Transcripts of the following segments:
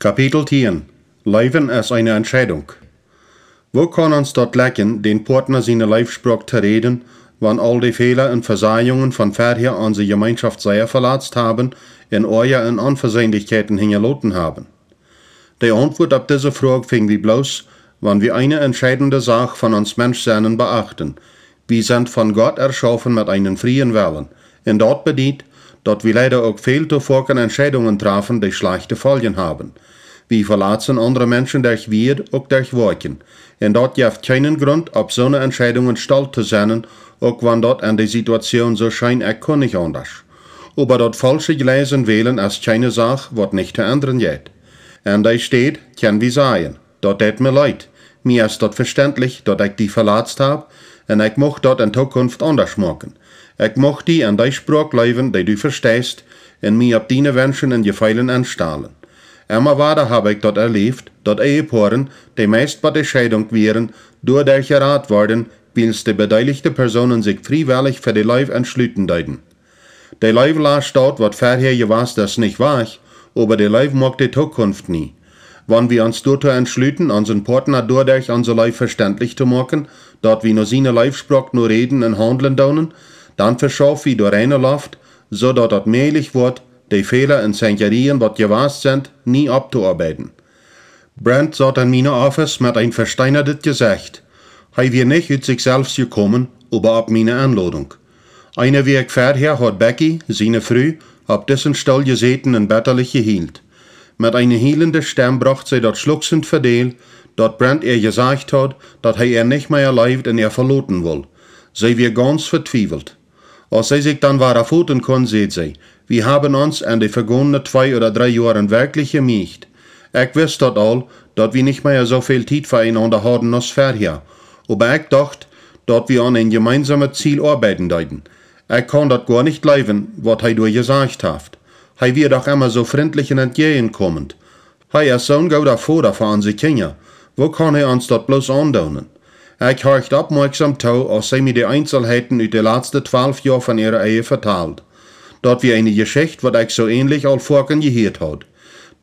Kapitel 10 Leiven ist eine Entscheidung. Wo kann uns dort lecken, den Partner seine zu reden, wann all die Fehler und Versagungen von vorher unsere Gemeinschaft sehr verletzt haben in euer in Unversöhnlichkeiten hingeloten haben. Die Antwort auf diese Frage fing wie bloß, wann wir eine entscheidende Sache von uns Menschseinen beachten. Wir sind von Gott erschaffen mit einem freien Willen, und dort bedient, dort wie leider auch veel te volken Entscheidungen trafen, die schlechte Folgen haben. Wie verlassen andere Menschen durch wir, auch durch Worten. Und dort gibt keinen Grund, ob so eine Entscheidungen stolz zu sein, auch wenn dort an die Situation so scheint, er kann nicht anders. Aber dort falsche Gleisen wählen als keine Sache, wird nicht zu ändern geht. Und da steht, kann wir sagen, dort tät mir leid. Mir ist dort verständlich, dort ich die verlassen habe. und ich möchte dort in Zukunft anders machen. Ik mag die en die spraak leven die du verstehst en mij op die wensen en je feilen aanstalen. Emma waarde heb ik dat erleefd, dat eheporen, die meist bij de scheidung wären, door der geraad worden, wiels de beteiligte personen zich vrijwillig voor de lijf entschlüten deiden. De lijf las dort wat verher je was, das nicht war, aber de lijf mag de Zukunft nie. Wann wir uns dazu entschlüten, unseren Partner dadurch unser Leib verständlich zu machen, dort wir nur seine Leibsprache nur reden und handeln daunen, dann wie verschoof hij Luft, so dass das moeilijk wird, die Fehler in Senkerien wat gewaast zijn niet op te arbeiden. Brandt zat in mijn office met een versteinerdet gezicht. Hij weer niet uit selbst gekommen, aber ab meiner Anladung. Eine Weg verher hat Becky, seine Frau, ab dessen Stall geseten und bettelig gehielt. Mit einer hielenden Stimme brachte sie dort schlucksend Verdeel, dat Brent ihr gesagt hat, dass er nicht mehr erlebt und er verloten will. Sie wir ganz vertwiefelt. Als sie sich dann war Foten kon, seht sie, wir haben uns an die vergangenen zwei oder drei Jahren wirklich gemächt. Ich wüsste dort all, dass wir nicht mehr so viel Zeit füreinander hatten als vorher. Aber ich dachte, dass wir an ein gemeinsames Ziel arbeiten deuten. Ich kann das gar nicht leiden, was er durch gesagt hat. Er wird auch immer so freundlich und entgegenkommend. Er ist so ein guter Vater für unsere Kinder. Wo kann er uns dort bloß andaunen? Ich heucht opmerksam tau, als sie mir die Einzelheiten uit de laatste twaalf jaar van ihrer Ehe vertalt. Dort wie eine Geschichte, wat ich so ähnlich al vorken gehört hat.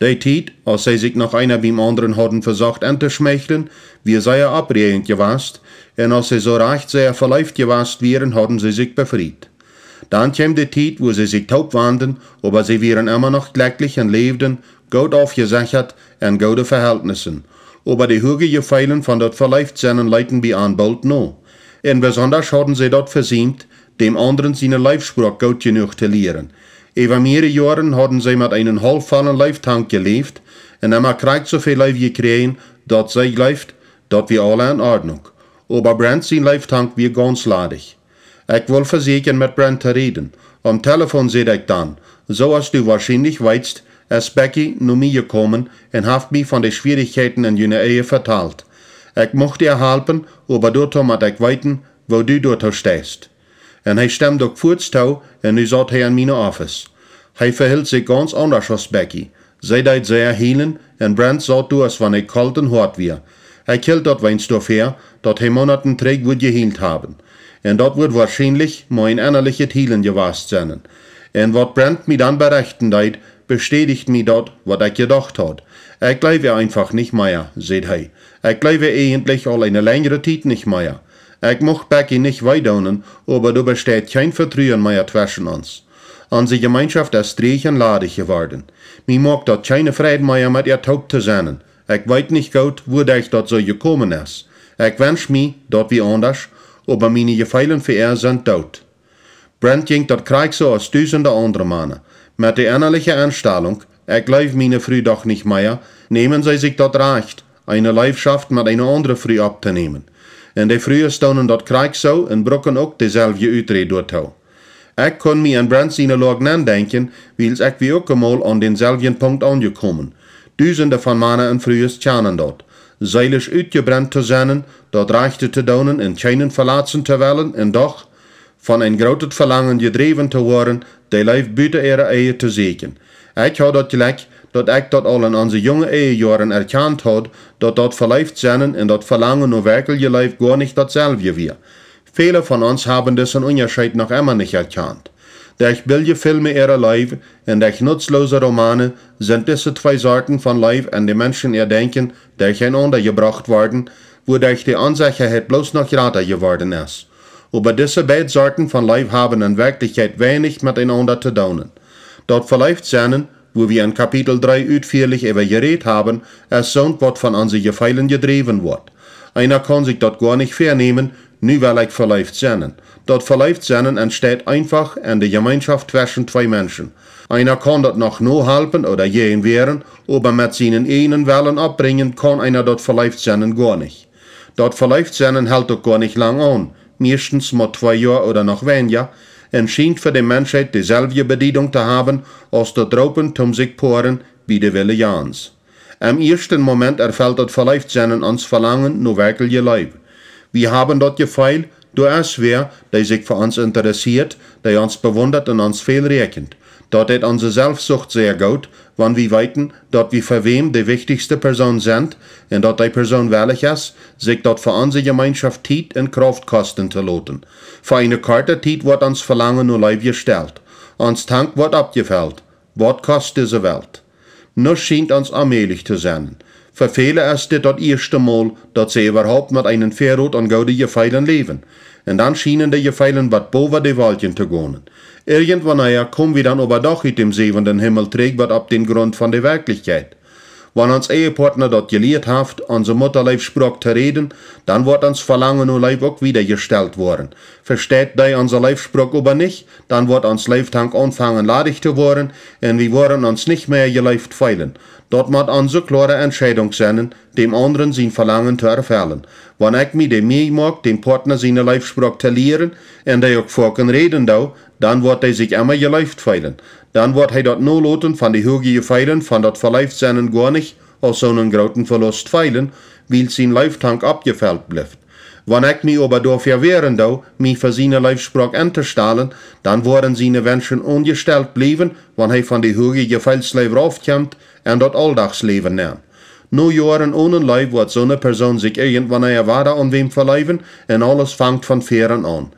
Die Zeit, als sie sich noch einer wie im anderen hatten versucht anzuschmächten, wie sei er abrehend gewast, en als sie so recht sehr verläuft gewast wären, hatten sie sich befriedt. Dann kam die Zeit, wo sie sich taub wanden, aber sie wären immer noch glücklich und lebten, gut aufgesichert und gute Verhältnissen, aber die högige Feilen von dort verleift seinen Leuten wie anbaut no. In besonders hatten sie dort versiemt, dem anderen seine Leibsprach gut genug zu lehren. Eva mehrere Jahren hatten sie mit einem halbfallen Leibtank gelebt, en haben kriegt so viel Leib gekriegen, dort sei leift, dort wie alle in Ordnung. Aber Brent sein Leibtank wie ganz ladig. Ich will versichern, mit Brent zu reden. Am Telefon seht ich dann, so als du wahrscheinlich weißt, as Becky naar mij gekommen und hat mich von den Schwierigkeiten in jullie eeuw verteld. Ik mocht je helpen, maar daardoor moet ik weiten, wo du dort stehst. Und er stemde ook voorts toe en nu zat hij in mijn office. Er verhield sich ganz anders als Becky. Sie deed zeer hielen und Brent sagt door als van een kalten hart weer. Er hield dort wijnstof her, dat hij maanden terug wordt gehield hebben. En dat wordt waarschijnlijk mijn innerlijk het hielen geweest zijn. En wat Brent mir dann berechten deed, bestätigt mir dort, was ich gedacht hat. Ich glaube einfach nicht mehr, seht hei. Ich glaube eigentlich all eine längere Zeit nicht mehr. Ich möchte Becky nicht weidonen, aber du besteht kein Vertrauen mehr zwischen uns. Unsere Gemeinschaft ist strich und ladig geworden. Mir mag dort keine Freude mehr mit ihr taub zu sein. Ich weiß nicht gut, wo ich dort so gekommen ist. Ich wünsch mir, dort wie anders, aber meine Gefeilen für er sind tot. Brent ging dort Krieg so als tausende andere Männer. de de innerlichen ik ich liebe meine doch nicht Meier, nehmen zij zich dort Recht, eine een andere einer op te nemen. In de vrije stonden dat Krieg zo en brokken ook dezelfde uitred door. Ik kon me in Brandsine Lognan denken, wiels ik wie ook eenmaal aan denzelfde punt aangekomen. Duizenden van mannen en vrije tjanen dat. Zeilisch uitgebrand te zijn, dat rechten te donen en schijnen verlaten te willen en doch van een groot verlangen gedreven te worden die leeft buiten ihre eigen te zeken. Ik had dat gelijk dat ik dat al in onze jonge eeuwjaren erkend had, dat dat verleefd zijn en dat verlangen naar werkelijk leef gar niet datzelfde weer. Vele van ons hebben dus onderscheid nog immer niet erkend. De beeldje filmen ihrer Leib en de nutzlose Romane sind diese twee soorten van Leib en die Menschen ihr Denken durcheinander gebracht worden, wodurch die onzekerheid bloos nog gerader geworden is. aber diese beiden Sorten von Leib haben in Wirklichkeit wenig miteinander zu daunen. Dort verläuft seinen, wo wir in Kapitel 3 utfährlich über geredet haben, es sound wat von an unsere Pfeilen gedreven wird. Einer kann sich dort gar nicht vernehmen, nu weil ich verläuft seinen. Dort verläuft seinen entsteht einfach in der Gemeinschaft zwischen zwei Menschen. Einer kann dort noch nur helpen oder jehen wehren, aber mit seinen einen Wellen abbringen kann einer dort verläuft seinen gar nicht. Dort verläuft seinen hält auch gar nicht lang an meistens mal zwei Jahre oder noch weniger, en scheint für die Menschheit dieselbe Bedienung zu haben, als der Tropen zum sich poren wie die Wille Jans. Im ersten Moment erfällt das vielleicht seinen ans Verlangen nur wirkliche Leib. Wir haben dort gefeilt, du es wer, der sich für uns interessiert, der uns bewundert und uns viel rechnet dat het onze Selbstsucht sehr goed, wann we weiten, dat we voor wem de wichtigste Person sind, en dat die Person welig is, sich dat voor onze Gemeinschaft Tiet en Kraftkosten zu loten. Für eine Karte Tiet tijd wordt verlangen nur live gestellt. Ons tank wordt abgefällt. Wat kost diese welt? Nu schien ons allmählich zu zijn. Für viele ist das das erste Mal, dass sie überhaupt mit einem Pferd und Gaude gefeilen leben. Und dann schienen die gefeilen wat boven de Waldchen te gehen. Irgendwann naja, kom wir dann aber doch hit im siebenden Himmel trägt trägbar ab den Grund von der Wirklichkeit. Wenn uns Ehepartner dort gelehrt haft, unser Mutterleib sprach zu reden, dann wird uns Verlangen und Leib auch wiedergestellt worden. Versteht die unser Leibspruch aber nicht, dann wird uns Leiftank anfangen ladig zu worden, und wir wollen uns nicht mehr geläuft feilen dort Dat an so klare entscheidung zijn, dem anderen zijn verlangen zu erfällen. Wann ik mi de mee mag, dem partner zijn lijfspraak te leren en die ook volken reden dau, dann wordt hij sich immer je geleefd feilen. Dan wordt hij dat loten van de hoge feilen van dat verleift zijn gar nicht, aus so zo'n grauten verlust feilen, wiel zijn lijftank abgeveld blijft. Wanneer ik mij aber door verwehren dau, mi voor zijn lijfspraak in te stalen, dan worden zijn wensen ongesteld blijven, wanneer hij van de hoge geveilslijf raufkomt en dat aldagsleven nemen. Nu jaren ohne Leib wordt zo'n persoon zich irgendwann waarde aan wem verleiven en alles vangt van veren aan.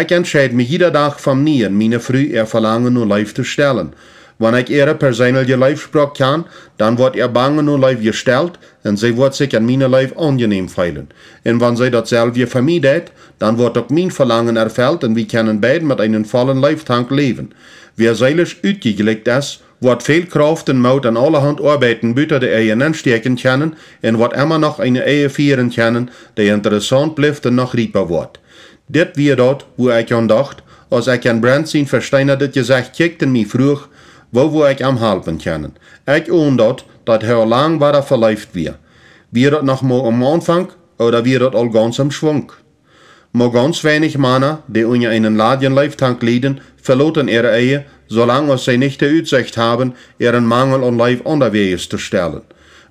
Ik entscheid me jeder dag van nieuw mijn früh er verlangen nu Leib te stellen. Wanneer ik ihre persoonlijke Leibspraak kan, dan wordt er bangen nu Leib gesteld en zij wordt zich aan mijn Leib aangenehm feilen. En wanneer zij dat zelf vermijden, dann wordt ook mijn verlangen erfüllt en we kunnen beide met een vollen Leibtank leven. Wer seilig uitgelegt is, wat viel kraft und Maut en allerhand arbeiten, buiten der Ehe insteken kennen en wat immer noch eine Ehe führen kennen, die interessant blijft en nog rieper wordt. Dit weer dort, wo ik an dacht, als ik an Brand zien verstaan dat je zegt, kijkt wo wo ik am halben kennen. Ik oon dort, dat hij lang waar verleefd weer. Wie dort noch mal am Anfang, oder wie dort al ganz am Schwung? Maar ganz weinig Männer, die onder einen Ladien leiden, verloten ihre Ehe, solange sie nicht die Utsicht haben, ihren Mangel an Leib unterwegs zu stellen.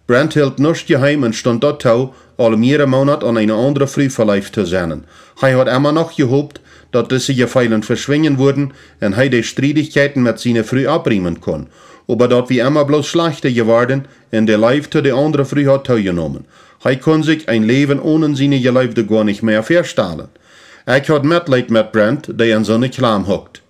Brent hielt nicht geheim und stand dort alle mehrere Monate an eine andere Frühverleif zu senden. Er hat immer noch gehofft, dass diese Gefeilen verschwingen würden und er die Streitigkeiten mit seiner Früh abriemen kann. Aber dort wie immer bloß schlechter geworden und der Leif zu der andere Früh hat teilgenommen. Er kann sich ein Leben ohne seine Geleibte gar nicht mehr verstehen. Ich hat Mitleid mit Brent, der in seine Klamm hockt.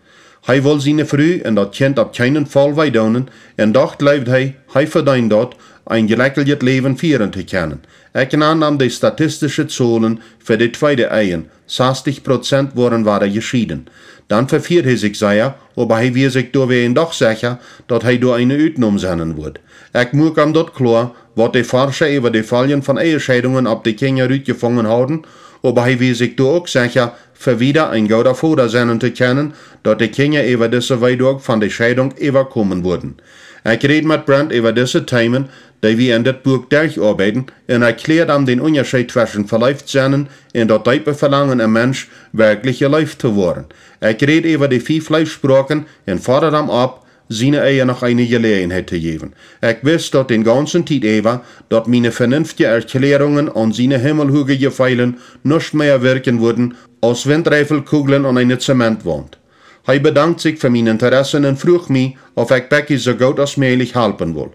Hij wil zijn vrouw en dat kind op geen val weidonen en doch leeft hij, hij verdient dat, een gelijkelijk leven vieren te kennen. Ik aan aan de statistische zolen voor de tweede eien, 60% waren waren geschieden. Dan verviert hij zich zeer, aber hij weer zich doorwegen doch sicher dat hij door een uitnom zijn wordt. Ik moet hem dat klar, wat de Forscher über de Folgen van eierscheidungen op de Kinder uitgevangen houden waarbij wie zich door ook zeker verwieder een gouden vader zijn te kennen, dat de kinderen over deze weidorg van de scheiding overkomen worden. Ik reed met Brandt über diese themen, die wir in der boek durcharbeiten, und erklärt ihm den Unterschied zwischen verliebt sein und der tiefe Verlangen, ein Mensch wirklich gelebt zu werden. Ich rede über die vier Fleischsprachen und fordere ihm ab, Sine Eier noch eine Gelegenheit hätte geven. Ich wist dort den ganzen tijd Eva dat meine vernünftige Erklärungen an seine hemelhoge Gefeilen nicht meer wirken würden, als wenn Kugeln an eine Zementwand. Hij bedankt zich voor mijn interesse en vroeg mij of ik Becky zo goed als mogelijk helpen wil.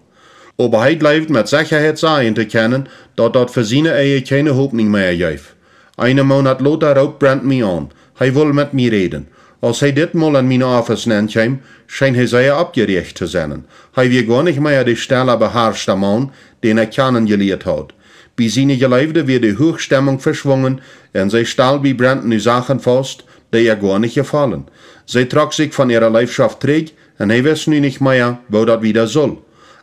Aber hij blijft met zekerheid in te kennen dat dat voor zijn eigen geen hoop meer geeft. Een maand later roept Brent mij aan. Hij wil met mij reden. Als hij dit in mijn office nenkijmt, schijnt hij zeer opgericht te zijn. Hij wil gar niet meer die Stelle beherrschte man, den er kennen geleerd hat. Bei seinen Geleibden wird die Hochstimmung verschwungen und sie stahl wie brennende Sachen fast, die ihr gar nicht gefallen. Sie trug sich von ihrer Leibschaft träg und er weiß nun nicht mehr, wo das wieder soll.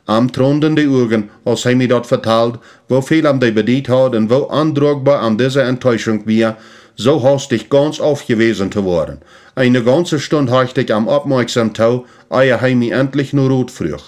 Am tronden die Augen, als er mir dort verteilt, wo viel am die bedient hat und wo androgbar an dieser Enttäuschung wir, so hast hastig ganz aufgewiesen zu worden. Eine ganze Stunde hecht ich am aufmerksam tau, eier hei mi endlich nur rot früch.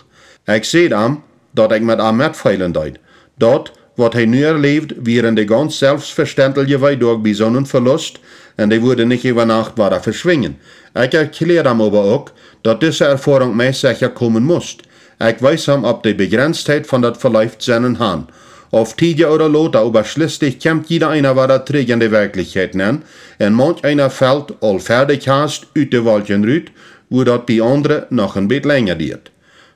Ich seht am, dat ich mit am mitfeilen deit. Dort, wat er nu erlebt, wären die ganz selbstverständliche Weidog durch zo'n verlust, en die worden nicht über Nacht weiter verschwingen. Ich erkläre ihm aber auch, dass diese Erfahrung mehr sicher kommen muss. Ich weiß ihm ob die Begrenztheit von dat Verläuft seinen Hahn. Auf Tidja oder låta oberschlüssig kämpft jeder einer der trägende Wirklichkeit verkligheten, In manch einer fällt all fertig hast ute valken rut, wo dat die andere noch ein bisschen länger diert.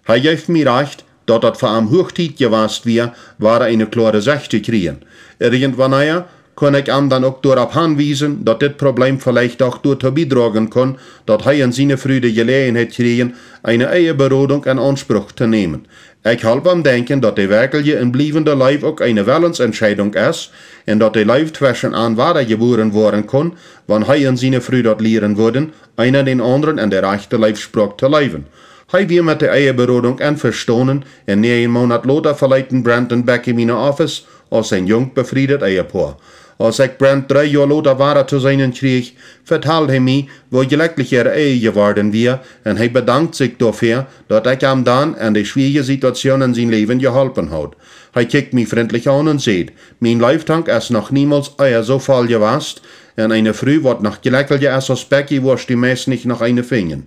Hij geeft mir recht, dat dat vor am hoogtijd gewast wie, war eine klare Sache kriegen. Irgendwann ja, kan ik anderen ook daarop aanwijzen dass dit Problem vielleicht ook door bijdragen kan dat hij en zijn vrienden gelegenheid krijgen kriegen, eine beroding in Anspruch zu nehmen. Ich help am denken dat de werkelijke in blijvende lijf ook eine wellensentscheidung is en dat de lijf zwischen an Wader geboren worden kan, wanneer hij en zijn vrienden dat leren worden, den anderen in de rechte lijfspraak te leven. Hei weer mit de eierberodung en verstonen en na Monat Lothar verleiten Brandon Beck in mijn office als ein jung befriedet eierpaar als ik brand drie jaar later waren te zijn kreeg, vertelde hij mij, wo glücklicher er geworden wir, en hij bedankt zich dafür, dat ik hem dan en de schwierige Situation in zijn Leben geholpen had. Hij kijkt mich freundlich an und sieht, mein lifetank ist noch niemals euer so voll gewasst, en eine Früh wird noch geläckelt als als Wurst die meist nicht nach eine Fingen.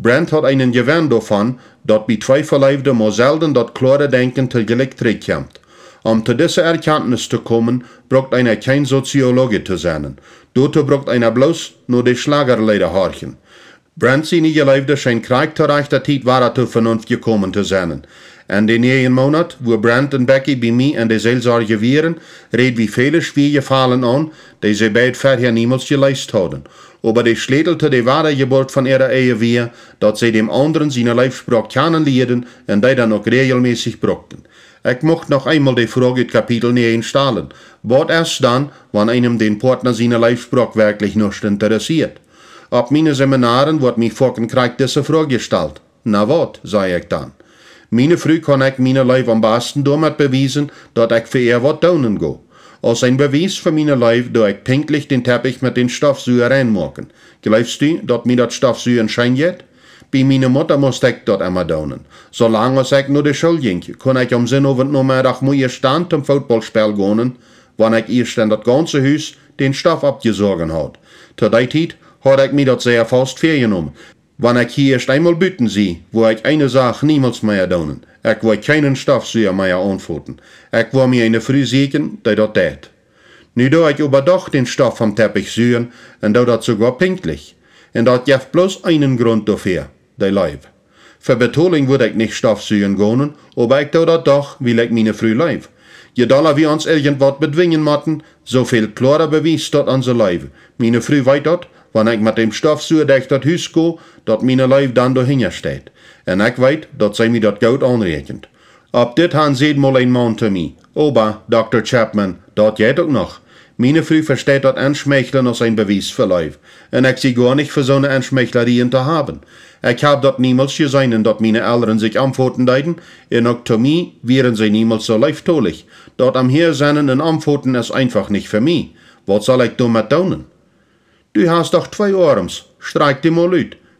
Brent hat einen Gewinn davon, dat bei Zweifel Leifde mo selten dat klare Denken till Glück zurückkommt. Um zu dieser Erkenntnis zu kommen, braucht einer kein Soziologe zu sein. Dort braucht einer bloß nur die Schlagerlieder horchen. Brands in ihr Leben scheint Krieg zu reich der Zeit war zur Vernunft gekommen zu sein. In den nächsten Monat, wo Brandt und Becky bei mir in der Seelsorge wären, red wie viele schwierige Fallen an, die sie beide vorher niemals geleistet hatten. Aber die Schlüssel die wahre Geburt von ihrer Ehe war, dass sie dem anderen seine Leibsprache kennenlernen und die dann auch regelmäßig brauchten. Ich möchte noch einmal die Frage des Kapitel näher stellen. Was erst dann, wenn einem den Partner seiner Leibsprache wirklich nicht interessiert? Ab meine Seminaren wird mich fucking krieg diese Frage gestellt. Na wat, sag ich dann. Meine Früh kann ich meine Leib am besten damit bewiesen, dass ich für ihr wat daunen go. Als ein Beweis für meine Leib, do ich pinklich den Teppich mit den Stoffsüher reinmachen. Glaubst du, dass mir das Stoffsüher schein jetzt? bei meiner Mutter moest ich dort immer daunen. Zolang als ik naar de school ging, kon ik om mehr maar eerst aan zum Footballspiel gaan, wenn ich eerst in das ganze huis den Stoff abgesorgen had. Zu der Zeit had ik mir dat sehr fast vorgenommen. Wenn ich hier erst einmal büten sie, wo ich eine Sache niemals mehr daunen. Ich wou keinen Stoff Stoffsuher mehr antworten. Ich wou mir eine Früh sichern, die dort tät. Nu da ich aber doch den Stoff vom Teppich sühren, und doe dat sogar pinklich. Und dat gäf bloß einen Grund dafür. de Leib. Für betaling würde ich nicht Stoffsühen gönnen, of ik doe dat doch, wie ich meine Früh Leib. Je dollar ons uns wat bedwingen matten, so viel klarer bewies dat unser Mijn Meine Früh weet dat, wanneer ik met dem Stoffsuur dicht dat huis go, dat mijn Leib dan doorheen steht. En ik weet dat zij mij dat goud aanrekent. Op dit han zeed mal een man te mij. Oba, Dr. Chapman, dat jij ook nog. Meine Frau versteht dort Anschmächler noch sein Beweis Und ich sie gar nicht für so eine Anschmächlerie haben. Ich hab dort niemals gesehen, dort meine Eltern sich antworten deuten. In Oktomie wären sie niemals so leichttolig. Dort am Hersennen und antworten ist einfach nicht für mich. Was soll ich damit tun? Du hast doch zwei Arms. Streik die mal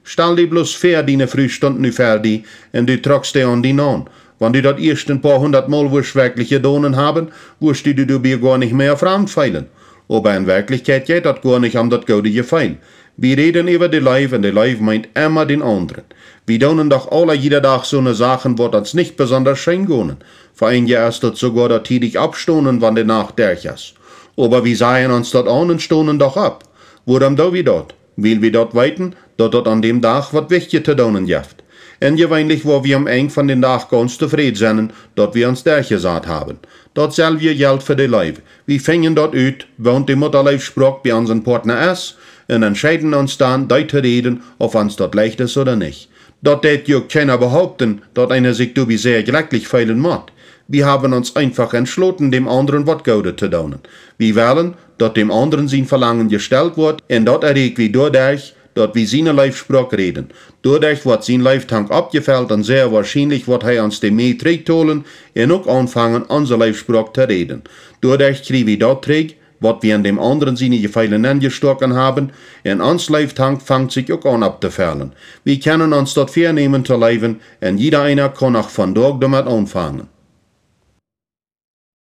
Stell die bloß fair deine Frühstunden fertig und du trockst die an die Nahen. Wenn die dort erst ein paar hundert Mal wurscht wirklich gedonen haben, wurscht die du dir gar nicht mehr auf feilen. Aber in Wirklichkeit geht das gar nicht am das gute Feil. Wir reden über die Live und die Live meint immer den anderen. Wir donen doch alle jeder Tag so ne Sachen, wo das nicht besonders schön gönnen. Für ein Jahr ist das sogar dat die dich abstohnen, wann de Nacht derchers. Aber wir seien uns dort an und stohnen doch ab. Worum da wie dort? Will wir dort weiten, dort dort an dem Tag wat wichtig te donen jaft en je weinig waar we hem eind van de dag gans tevreden zijn dat we ons daar gezet hebben. Dat zal we geld voor de lijf. We fingen dat uit, want de mutterlijfspraak bij onze partner S, en entscheiden ons dan duid te reden of ons dat leicht is oder nicht. Dat deed je keiner behaupten, dat einer sich dubi sehr glücklich feilen mag. Wir haben uns einfach entschlossen, dem anderen wat Gaude zu donen. Wir wollen, dort dem anderen sein Verlangen gestellt wird, en dort erregt wie du dadurch, dat wie seine Leifsprach reden. Doordat wordt zijn lijftank opgeveld en zeer waarschijnlijk wordt hij ons de mee terugtolen en ook aanvangen onze lijfsprach zu reden. Dadurch krijgen we dat terug, was wir an dem anderen seine Gefeilen angestochen haben, in uns Leiftank fängt sich auch an abzufallen. Wir können uns dort vornehmen zu leiben, und jeder einer kann auch von dort damit anfangen.